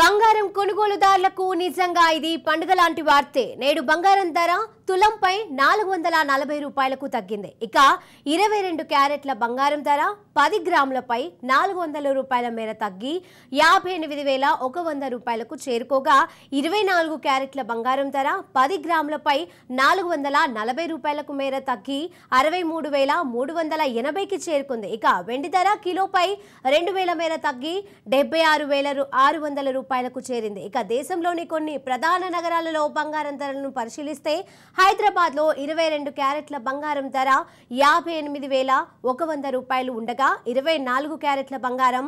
బంగారం కొనుగోలుదారులకు నిజంగా ఇది పండుగ లాంటి వార్తే నేడు బంగారం ధర తులంపై నాలుగు వందల నలభై రూపాయలకు తగ్గింది ఇక ఇరవై రెండు క్యారెట్ల బంగారం ధర పది గ్రాములపై నాలుగు వందల రూపాయల మేర తగ్గి యాభై ఎనిమిది వేల ఒక వంద రూపాయలకు చేరుకోగా ఇరవై నాలుగు క్యారెట్ల బంగారం ధర పది గ్రాములపై నాలుగు వందల నలభై రూపాయలకు మేర తగ్గి అరవై మూడు వేల మూడు వందల ఎనభైకి చేరుకుంది ఇక వెండి ధర కిలోపై రెండు వేల మేర తగ్గి డెబ్బై ఆరు వేల ఆరు వందల రూపాయలకు చేరింది ఇక దేశంలోని కొన్ని ప్రధాన నగరాలలో బంగారం ధరలను పరిశీలిస్తే హైదరాబాద్లో ఇరవై రెండు క్యారెట్ల బంగారం ధర యాభై ఎనిమిది వేల ఒక వంద రూపాయలు ఉండగా ఇరవై నాలుగు క్యారెట్ల బంగారం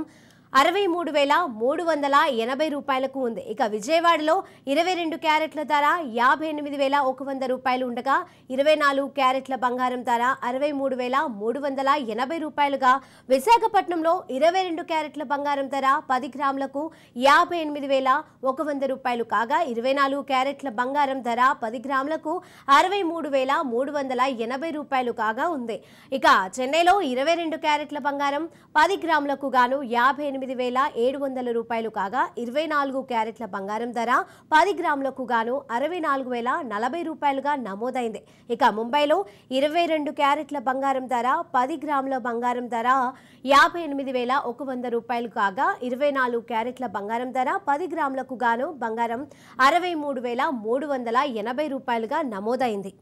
అరవై మూడు వేల మూడు వందల ఎనభై రూపాయలకు ఉంది ఇక విజయవాడలో ఇరవై రెండు క్యారెట్ల ధర యాభై ఎనిమిది వేల ఒక వంద రూపాయలు ఉండగా ఇరవై నాలుగు క్యారెట్ల బంగారం ధర అరవై మూడు వేల మూడు వందల ఎనభై రూపాయలుగా విశాఖపట్నంలో ఇరవై రెండు క్యారెట్ల బంగారం ధర పది గ్రాములకు యాభై ఎనిమిది వేల ఒక వంద రూపాయలు కాగా ఇరవై నాలుగు క్యారెట్ల బంగారం ధర పది గ్రాములకు అరవై మూడు వేల మూడు వందల ఎనభై రూపాయలు కాగా ఉంది ఇక చెన్నైలో ఇరవై రెండు క్యారెట్ల బంగారం పది గ్రాములకు గాను యాభై ఎనిమిది వేల ఏడు వందల రూపాయలు కాగా ఇరవై నాలుగు క్యారెట్ల బంగారం ధర పది గ్రాములకు గాను అరవై నాలుగు వేల నలభై రూపాయలుగా నమోదైంది ఇక ముంబైలో ఇరవై రెండు క్యారెట్ల బంగారం ధర పది గ్రాముల బంగారం ధర యాభై ఎనిమిది వేల ఒక వంద రూపాయలు కాగా ఇరవై నాలుగు క్యారెట్ల బంగారం ధర పది గ్రాములకు గాను బంగారం అరవై మూడు వేల మూడు వందల ఎనభై రూపాయలుగా నమోదైంది